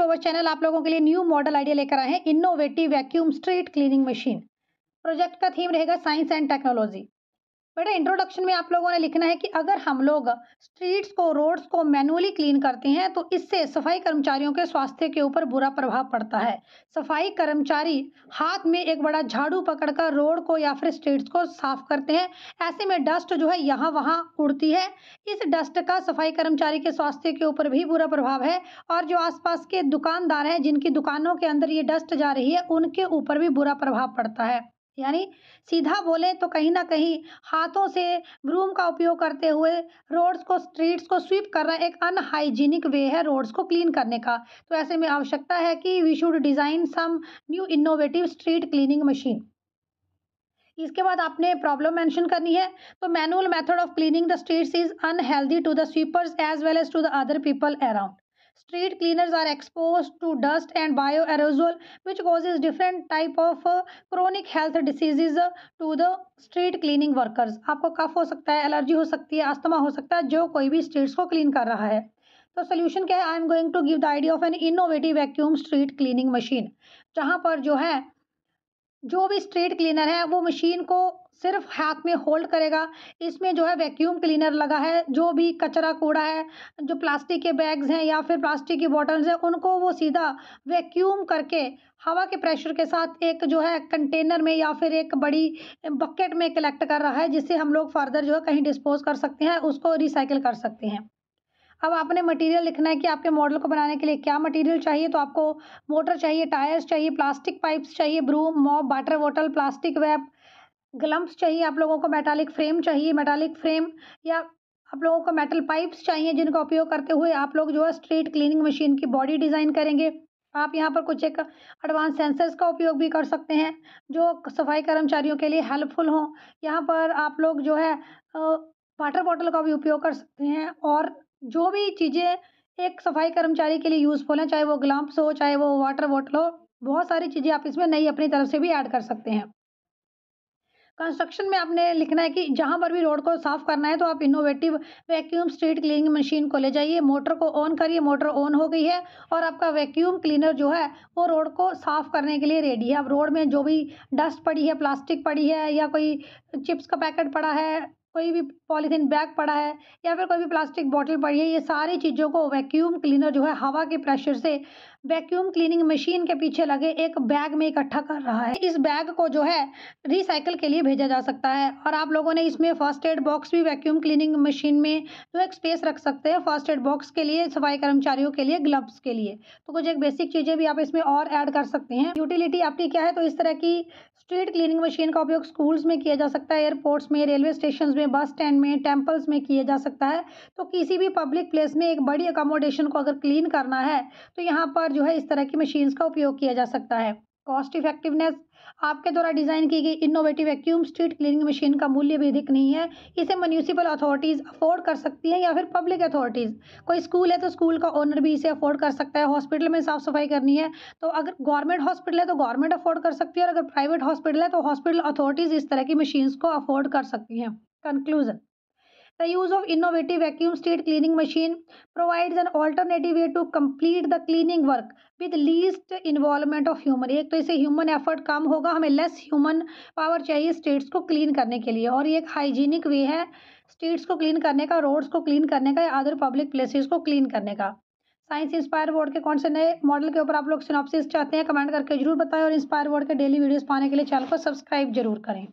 Back channel आप लोगों के लिए न्यू मॉडल आइडिया लेकर आए हैं innovative vacuum street cleaning machine project का थीम रहेगा साइंस एंड टेक्नोलॉजी बेटा इंट्रोडक्शन में आप लोगों ने लिखना है कि अगर हम लोग स्ट्रीट्स को रोड्स को मैनुअली क्लीन करते हैं तो इससे सफाई कर्मचारियों के स्वास्थ्य के ऊपर बुरा प्रभाव पड़ता है सफाई कर्मचारी हाथ में एक बड़ा झाड़ू पकड़कर रोड को या फिर स्ट्रीट्स को साफ करते हैं ऐसे में डस्ट जो है यहाँ वहाँ उड़ती है इस डस्ट का सफाई कर्मचारी के स्वास्थ्य के ऊपर भी बुरा प्रभाव है और जो आस के दुकानदार हैं जिनकी दुकानों के अंदर ये डस्ट जा रही है उनके ऊपर भी बुरा प्रभाव पड़ता है यानी सीधा बोले तो कहीं ना कहीं हाथों से ब्रूम का उपयोग करते हुए रोड्स को स्ट्रीट्स को स्वीप करना एक अनहाइजीनिक वे है रोड्स को क्लीन करने का तो ऐसे में आवश्यकता है कि we should design some new innovative street cleaning machine इसके बाद आपने प्रॉब्लम मेंशन करनी है तो manual method of cleaning the streets is unhealthy to the sweepers as well as to the other people around street Street cleaners are exposed to dust and bioaerosol which causes different type of chronic health diseases to the street cleaning workers आपको cough हो सकता है allergy हो सकती है asthma हो सकता है जो कोई भी स्ट्रीट्स को क्लीन कर रहा है तो सोल्यूशन क्या है I am going to give the idea of an innovative vacuum street cleaning machine जहाँ पर जो है जो भी स्ट्रीट क्लीनर है वो मशीन को सिर्फ हाथ में होल्ड करेगा इसमें जो है वैक्यूम क्लीनर लगा है जो भी कचरा कूड़ा है जो प्लास्टिक के बैग्स हैं या फिर प्लास्टिक की बॉटल्स हैं उनको वो सीधा वैक्यूम करके हवा के प्रेशर के साथ एक जो है कंटेनर में या फिर एक बड़ी बकेट में कलेक्ट कर रहा है जिससे हम लोग फर्दर जो है कहीं डिस्पोज कर सकते हैं उसको रिसाइकिल कर सकते हैं अब आपने मटेरियल लिखना है कि आपके मॉडल को बनाने के लिए क्या मटेरियल चाहिए तो आपको मोटर चाहिए टायर्स चाहिए प्लास्टिक पाइप्स चाहिए broom mop water bottle plastic वैप ग्लम्स चाहिए आप लोगों को मेटालिक फ्रेम चाहिए मेटालिक फ्रेम या आप लोगों को मेटल पाइप्स चाहिए जिनका उपयोग करते हुए आप लोग जो है स्ट्रीट क्लीनिंग मशीन की बॉडी डिज़ाइन करेंगे आप यहाँ पर कुछ एक एडवांस सेंसर्स का उपयोग भी कर सकते हैं जो सफाई कर्मचारियों के लिए हेल्पफुल हों यहाँ पर आप लोग जो है वाटर बॉटल का भी उपयोग कर सकते हैं और जो भी चीज़ें एक सफाई कर्मचारी के लिए यूज़फुल हैं चाहे वो ग्लम्स हो चाहे वो वाटर बॉटल हो बहुत सारी चीज़ें आप इसमें नई अपनी तरफ से भी ऐड कर सकते हैं कंस्ट्रक्शन में आपने लिखना है कि जहाँ पर भी रोड को साफ करना है तो आप innovative vacuum street cleaning machine को ले जाइए मोटर को ऑन करिए मोटर ऑन हो गई है और आपका वैक्यूम क्लीनर जो है वो रोड को साफ करने के लिए रेडी है अब रोड में जो भी डस्ट पड़ी है प्लास्टिक पड़ी है या कोई चिप्स का पैकेट पड़ा है कोई भी पॉलीथीन बैग पड़ा है या फिर कोई भी प्लास्टिक बॉटल पड़ी है ये सारी चीज़ों को वैक्यूम क्लीनर जो है हवा के प्रेशर से वैक्यूम क्लीनिंग मशीन के पीछे लगे एक बैग में इकट्ठा कर रहा है इस बैग को जो है रिसाइकिल के लिए भेजा जा सकता है और आप लोगों ने इसमें फर्स्ट एड बॉक्स भी वैक्यूम क्लीनिंग मशीन में जो एक स्पेस रख सकते हैं फर्स्ट एड बॉक्स के लिए सफाई कर्मचारियों के लिए ग्लव्स के लिए तो कुछ एक बेसिक चीज़ें भी आप इसमें और ऐड कर सकते हैं यूटिलिटी आपकी क्या है तो इस तरह की स्ट्रीट क्लीनिंग मशीन का उपयोग स्कूल्स में किया जा सकता है एयरपोर्ट्स में रेलवे स्टेशन में में बस स्टैंड में टेम्पल्स में किया जा सकता है तो किसी भी पब्लिक प्लेस में एक बड़ी अकोमोडेशन को अगर क्लीन करना है तो यहाँ पर जो है इस तरह की मशीन्स का उपयोग किया जा सकता है कॉस्ट इफेक्टिवनेस आपके द्वारा डिज़ाइन की गई innovative vacuum street cleaning machine का मूल्य भी अधिक नहीं है इसे म्यूनिसिपल अथॉरिटीज़ अफोर्ड कर सकती हैं या फिर पब्लिक अथॉरिटीज़ कोई स्कूल है तो स्कूल का ओनर भी इसे अफोर्ड कर सकता है हॉस्पिटल में साफ़ सफाई करनी है तो अगर गवर्नमेंट हॉस्पिटल है तो गवर्नमेंट अफोर्ड कर सकती है और अगर प्राइवेट हॉस्पिटल है तो हॉस्पिटल अथॉरिटीज़ इस तरह की मशीन्स को अफोर्ड कर सकती हैं Conclusion The use of innovative vacuum state cleaning machine provides an alternative way to complete the cleaning work with least involvement of human. एक तो इसे human effort कम होगा हमें less human power चाहिए states को clean करने के लिए और ये एक hygienic way है स्ट्रीट्स को क्लीन करने का रोड्स को क्लीन करने का या अदर पब्लिक प्लेसेस को क्लीन करने का साइंस इंस्पायर बोर्ड के कौन से नए मॉडल के ऊपर आप लोग सिनॉप्सिस चाहते हैं कमेंट करके जरूर बताएं और इंस्पायर बोर्ड के डेली वीडियोस पाने के लिए चैनल को सब्सक्राइब जरूर करें